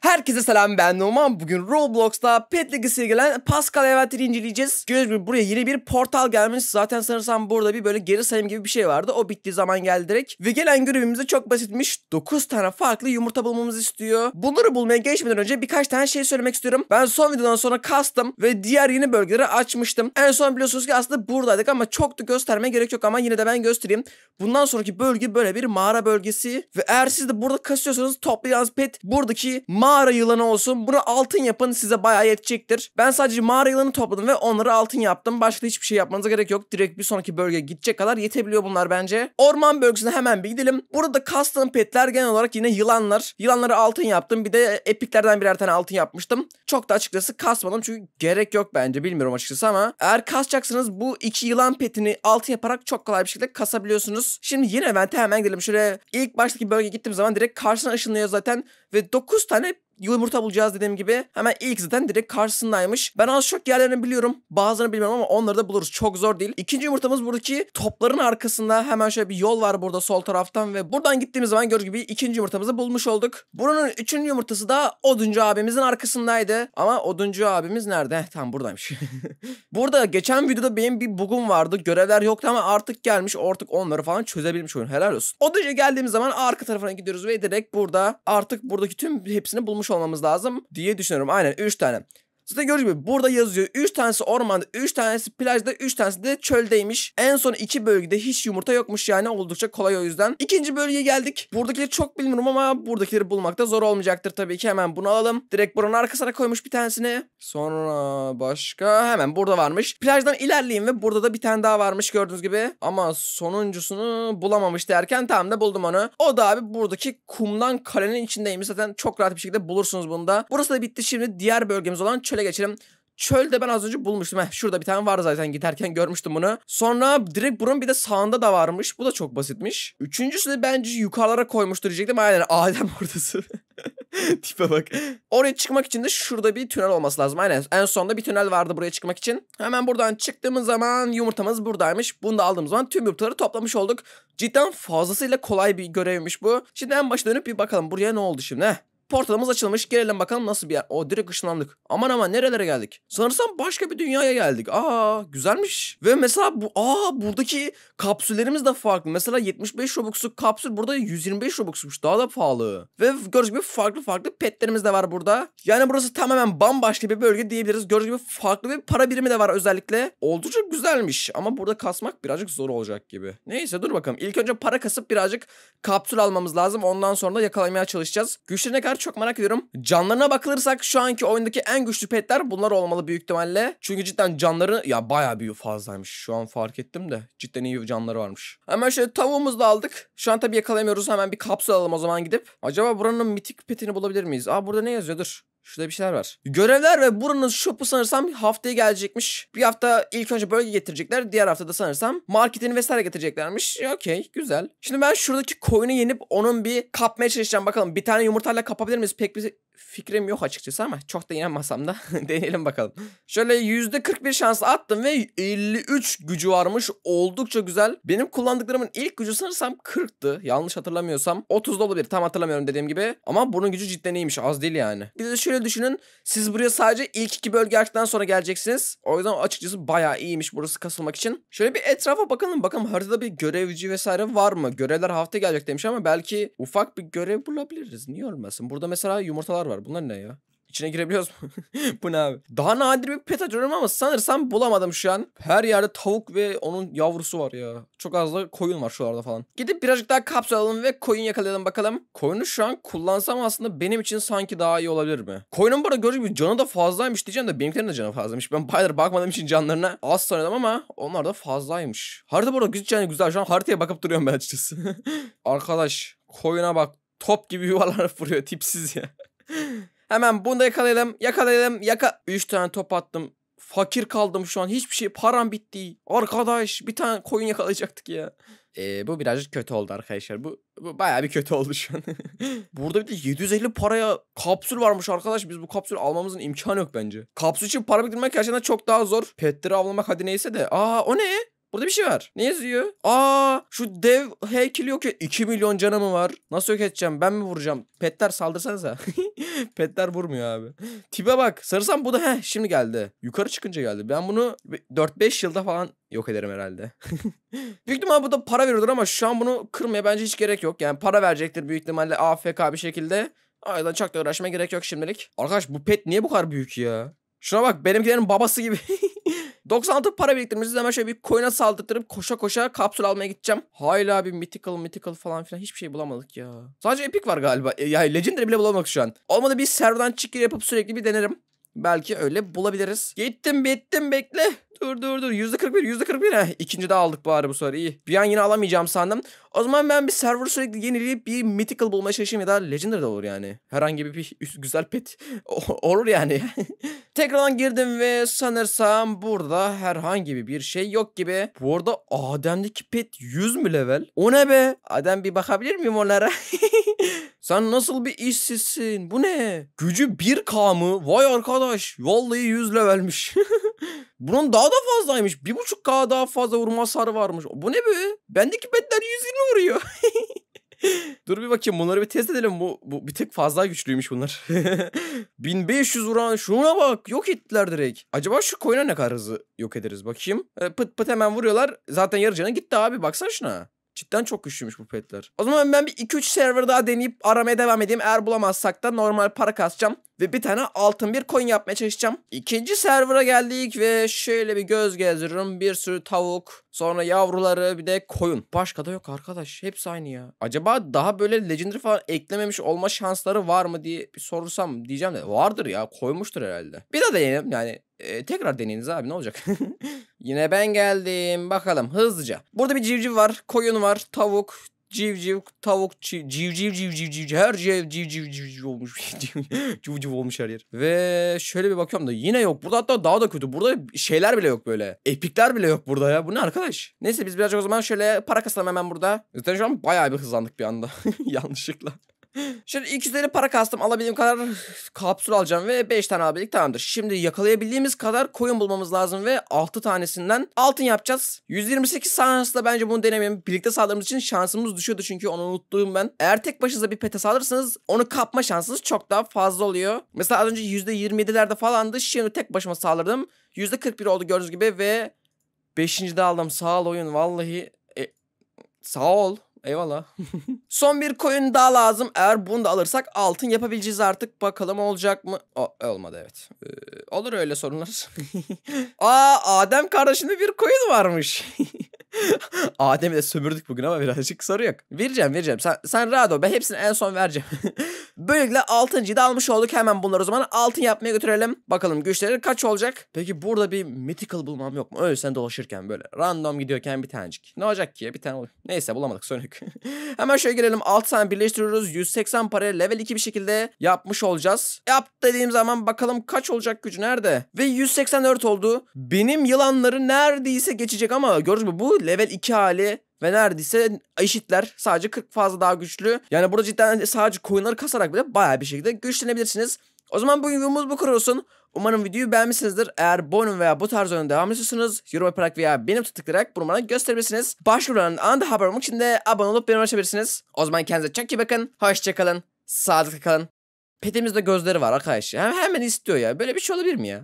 Herkese selam ben Numan. Bugün Roblox'ta Pet Legacy'ye gelen Pascal eventini inceleyeceğiz. Gördüğünüz gibi buraya yeni bir portal gelmiş. Zaten sanırsam burada bir böyle geri sayım gibi bir şey vardı. O bittiği zaman geldi direkt. Ve gelen görevimiz de çok basitmiş. 9 tane farklı yumurta bulmamızı istiyor. Bunları bulmaya geçmeden önce birkaç tane şey söylemek istiyorum. Ben son videodan sonra kastım ve diğer yeni bölgeleri açmıştım. En son biliyorsunuz ki aslında buradaydık ama çok da gösterme gerek yok ama yine de ben göstereyim. Bundan sonraki bölge böyle bir mağara bölgesi ve eğer siz de burada kasıyorsanız toplayacağınız pet buradaki mağara mağara yılanı olsun. Bunu altın yapın size bayağı yetecektir. Ben sadece mağara yılanı topladım ve onları altın yaptım. Başka hiçbir şey yapmanıza gerek yok. Direkt bir sonraki bölgeye gidecek kadar yetebiliyor bunlar bence. Orman bölgesine hemen bir gidelim. Burada custom petler genel olarak yine yılanlar. Yılanları altın yaptım. Bir de epiklerden birer tane altın yapmıştım. Çok da açıkçası kasmadım çünkü gerek yok bence. Bilmiyorum açıkçası ama eğer kasacaksınız bu iki yılan petini altın yaparak çok kolay bir şekilde kasabiliyorsunuz. Şimdi yine event'e hemen gidelim. Şöyle ilk baştaki bölgeye gittiğim zaman direkt karşısına ışınlıyor zaten ve 9 tane yumurta bulacağız dediğim gibi. Hemen ilk zaten direkt karşısındaymış. Ben az çok yerlerini biliyorum. Bazılarını bilmiyorum ama onları da buluruz. Çok zor değil. İkinci yumurtamız buradaki topların arkasında hemen şöyle bir yol var burada sol taraftan ve buradan gittiğimiz zaman gördüğünüz gibi ikinci yumurtamızı bulmuş olduk. Buranın üçüncü yumurtası da oduncu abimizin arkasındaydı. Ama oduncu abimiz nerede? Heh, tam buradaymış. burada geçen videoda benim bir bugum vardı. Görevler yoktu ama artık gelmiş. Artık onları falan çözebilmiş oyun. Helal olsun. Oduncuya geldiğimiz zaman arka tarafına gidiyoruz ve direkt burada artık buradaki tüm hepsini bulmuş olmamız lazım diye düşünüyorum. Aynen 3 tane. Zaten gördüğünüz gibi burada yazıyor. 3 tanesi ormanda, 3 tanesi plajda, 3 tanesi de çöldeymiş. En son 2 bölgede hiç yumurta yokmuş yani oldukça kolay o yüzden. İkinci bölgeye geldik. Buradakileri çok bilmiyorum ama buradakileri bulmak da zor olmayacaktır tabii ki. Hemen bunu alalım. Direkt buranın arkasına koymuş bir tanesini. Sonra başka hemen burada varmış. Plajdan ilerleyin ve burada da bir tane daha varmış gördüğünüz gibi. Ama sonuncusunu bulamamış derken tam da buldum onu. O da abi buradaki kumdan kalenin içindeymiş. Zaten çok rahat bir şekilde bulursunuz bunu da. Burası da bitti. Şimdi diğer bölgemiz olan çöl şöyle geçelim. Çölde ben az önce bulmuştum. Heh, şurada bir tane var zaten giderken görmüştüm bunu. Sonra direkt burun bir de sağında da varmış. Bu da çok basitmiş. Üçüncüsü de bence yukarılara koymuştur diyecektim. Aynen Adem ortası. Tipe bak. Oraya çıkmak için de şurada bir tünel olması lazım. Aynen en sonda bir tünel vardı buraya çıkmak için. Hemen buradan çıktığımız zaman yumurtamız buradaymış. Bunu da aldığımız zaman tüm yumurtaları toplamış olduk. Cidden fazlasıyla kolay bir görevmiş bu. Şimdi en başa dönüp bir bakalım buraya ne oldu şimdi. Heh. Portalımız açılmış. Gelelim bakalım nasıl bir yer. O direkt ışınlandık. Aman aman nerelere geldik? Sanırsam başka bir dünyaya geldik. Aa güzelmiş. Ve mesela bu aa buradaki kapsüllerimiz de farklı. Mesela 75 Robux'luk kapsül burada 125 Robux'muş. Daha da pahalı. Ve gördüğünüz gibi farklı farklı petlerimiz de var burada. Yani burası tamamen bambaşka bir bölge diyebiliriz. Gördüğünüz gibi farklı bir para birimi de var özellikle. Oldukça güzelmiş ama burada kasmak birazcık zor olacak gibi. Neyse dur bakalım. İlk önce para kasıp birazcık kapsül almamız lazım. Ondan sonra da yakalamaya çalışacağız. Güçlerine kadar çok merak ediyorum. Canlarına bakılırsak şu anki oyundaki en güçlü petler bunlar olmalı büyük ihtimalle. Çünkü cidden canları ya bayağı bir fazlaymış. Şu an fark ettim de cidden iyi canları varmış. Hemen şöyle tavuğumuzu da aldık. Şu an tabii yakalayamıyoruz. Hemen bir kapsül alalım o zaman gidip. Acaba buranın mitik petini bulabilir miyiz? Aa burada ne yazıyordur? Şurada bir şeyler var. Görevler ve buranın şopu sanırsam haftaya gelecekmiş. Bir hafta ilk önce bölge getirecekler. Diğer hafta da sanırsam marketini vesaire getireceklermiş. Okey güzel. Şimdi ben şuradaki koyunu yenip onun bir kapmaya çalışacağım. Bakalım bir tane yumurtayla kapabilir miyiz? Pek bir fikrim yok açıkçası ama çok da inanmasam da deneyelim bakalım. Şöyle %41 şans attım ve 53 gücü varmış. Oldukça güzel. Benim kullandıklarımın ilk gücü sanırsam 40'tı. Yanlış hatırlamıyorsam. 30'da olabilir. Tam hatırlamıyorum dediğim gibi. Ama bunun gücü cidden iyiymiş. Az değil yani. Bir de şöyle düşünün. Siz buraya sadece ilk iki bölge arktan sonra geleceksiniz. O yüzden açıkçası bayağı iyiymiş burası kasılmak için. Şöyle bir etrafa bakalım. Bakalım haritada bir görevci vesaire var mı? Görevler hafta gelecek demiş ama belki ufak bir görev bulabiliriz. Niye olmasın? Burada mesela yumurtalar var var. Bunlar ne ya? İçine girebiliyoruz mu? Bu ne abi? Daha nadir bir pet arıyorum ama sanırsam bulamadım şu an. Her yerde tavuk ve onun yavrusu var ya. Çok az da koyun var şuralarda falan. Gidip birazcık daha kapsül alalım ve koyun yakalayalım bakalım. Koyunu şu an kullansam aslında benim için sanki daha iyi olabilir mi? Koyunun burada gördüğünüz gibi canı da fazlaymış diyeceğim de benimkilerin de canı fazlaymış. Ben bayağıdır bakmadığım için canlarına az sanıyordum ama onlar da fazlaymış. Harita burada güzel, güzel. Şu an haritaya bakıp duruyorum ben açıkçası. Arkadaş koyuna bak top gibi yuvalar vuruyor tipsiz ya. Hemen bunu da yakalayalım. Yakalayalım. Yaka... 3 tane top attım. Fakir kaldım şu an. Hiçbir şey param bitti. Arkadaş bir tane koyun yakalayacaktık ya. Ee, bu birazcık kötü oldu arkadaşlar. Bu, bu bayağı bir kötü oldu şu an. Burada bir de 750 paraya kapsül varmış arkadaş. Biz bu kapsül almamızın imkanı yok bence. Kapsül için para biriktirmek gerçekten çok daha zor. Petleri avlamak hadi neyse de. Aa o ne? Burada bir şey var. Ne yazıyor? Aa şu dev heykeli yok ya. 2 milyon canı mı var? Nasıl yok edeceğim? Ben mi vuracağım? Petler saldırsanıza. Petler vurmuyor abi. Tipe bak. Sarısam bu da heh şimdi geldi. Yukarı çıkınca geldi. Ben bunu 4-5 yılda falan yok ederim herhalde. büyük ihtimal bu da para veriyordur ama şu an bunu kırmaya bence hiç gerek yok. Yani para verecektir büyük ihtimalle AFK bir şekilde. Aydan çok da uğraşmaya gerek yok şimdilik. Arkadaş bu pet niye bu kadar büyük ya? Şuna bak benimkilerin babası gibi. 96 para biriktirmişiz. Hemen şöyle bir coin'e saldırtırıp koşa koşa kapsül almaya gideceğim. Hala bir mythical mythical falan filan hiçbir şey bulamadık ya. Sadece epic var galiba. E, ya legendary bile bulamadık şu an. Olmadı bir serverdan çıkır yapıp sürekli bir denerim. Belki öyle bulabiliriz. Gittim bittim bekle. Dur dur dur. Yüzde 41 yüzde 41. Heh, İkinci de aldık bari bu sefer iyi. Bir an yine alamayacağım sandım. O zaman ben bir server sürekli yenileyip bir mythical bulmaya çalışayım ya da legendary de olur yani. Herhangi bir, bir güzel pet olur yani. Tekrardan girdim ve sanırsam burada herhangi bir şey yok gibi. Bu arada Adem'deki pet 100 mü level? O ne be? Adem bir bakabilir miyim onlara? Sen nasıl bir işsizsin? Bu ne? Gücü 1k mı? Vay arkadaş. Vallahi 100 levelmiş. Bunun daha da fazlaymış. 1.5k daha fazla vurma hasarı varmış. Bu ne be? Bendeki petler 120 vuruyor. Dur bir bakayım bunları bir test edelim. Bu, bu bir tek fazla güçlüymüş bunlar. 1500 uran şuna bak. Yok ettiler direkt. Acaba şu koyuna ne kadar hızlı yok ederiz bakayım. E, pıt pıt hemen vuruyorlar. Zaten yarı canı gitti abi baksana şuna. Cidden çok güçlüymüş bu petler. O zaman ben bir 2-3 server daha deneyip aramaya devam edeyim. Eğer bulamazsak da normal para kasacağım. Ve bir tane altın bir coin yapmaya çalışacağım. İkinci server'a geldik ve şöyle bir göz gezdiriyorum. Bir sürü tavuk, sonra yavruları bir de koyun. Başka da yok arkadaş. Hepsi aynı ya. Acaba daha böyle legendary falan eklememiş olma şansları var mı diye bir sorursam diyeceğim de vardır ya koymuştur herhalde. Bir daha deneyelim yani e, tekrar deneyiniz abi ne olacak? Yine ben geldim. Bakalım hızlıca. Burada bir civciv var. Koyun var. Tavuk. Civciv, tavuk, civ, civciv, civciv, civciv, her şey civciv, civciv olmuş. civciv olmuş her yer. Ve şöyle bir bakıyorum da yine yok. Burada hatta daha da kötü. Burada şeyler bile yok böyle. Epikler bile yok burada ya. Bu ne arkadaş? Neyse biz birazcık o zaman şöyle para kasalım hemen burada. Zaten şu an bayağı bir hızlandık bir anda. Yanlışlıkla. Şimdi 200 lira para kastım alabildiğim kadar kapsül alacağım ve 5 tane alabildik tamamdır. Şimdi yakalayabildiğimiz kadar koyun bulmamız lazım ve 6 tanesinden altın yapacağız. 128 şansla bence bunu denemeyelim. Birlikte saldığımız için şansımız düşüyordu çünkü onu unuttuğum ben. Eğer tek başınıza bir pete saldırırsanız onu kapma şansınız çok daha fazla oluyor. Mesela az önce %27'lerde falandı. Şimdi tek başıma saldırdım. %41 oldu gördüğünüz gibi ve 5. de aldım. Sağ ol oyun vallahi. E, sağ ol. Eyvallah. Son bir koyun daha lazım. Eğer bunu da alırsak altın yapabileceğiz artık. Bakalım olacak mı? O, e, olmadı evet. Ee, olur öyle sorunlar. Aa Adem kardeşinde bir koyun varmış. Adem'i de sömürdük bugün ama birazcık soru yok. Vereceğim vereceğim. Sen, sen rahat ol. Ben hepsini en son vereceğim. Böylelikle 6.yı da almış olduk. Hemen bunları o zaman altın yapmaya götürelim. Bakalım güçleri kaç olacak? Peki burada bir mythical bulmam yok mu? Öyle sen dolaşırken böyle random gidiyorken bir tanecik. Ne olacak ki ya? Bir tane oluyor. Neyse bulamadık. Sonra büyük. Hemen şöyle gelelim. 6 tane birleştiriyoruz. 180 para level 2 bir şekilde yapmış olacağız. Yap dediğim zaman bakalım kaç olacak gücü nerede? Ve 184 oldu. Benim yılanları neredeyse geçecek ama gördünüz mü bu level 2 hali ve neredeyse eşitler. Sadece 40 fazla daha güçlü. Yani burada cidden sadece koyunları kasarak bile baya bir şekilde güçlenebilirsiniz. O zaman bugün videomuz bu kurulsun. Umarım videoyu beğenmişsinizdir. Eğer bu oyun veya bu tarz oyun devam istiyorsanız yorum yaparak veya benim tıklayarak bunu bana gösterebilirsiniz. Başvuruların anında haber olmak için de abone olup benim açabilirsiniz. O zaman kendinize çok iyi bakın. Hoşçakalın. Sağlıklı kalın. Petimizde gözleri var arkadaş. Hemen, hemen istiyor ya. Böyle bir şey olabilir mi ya?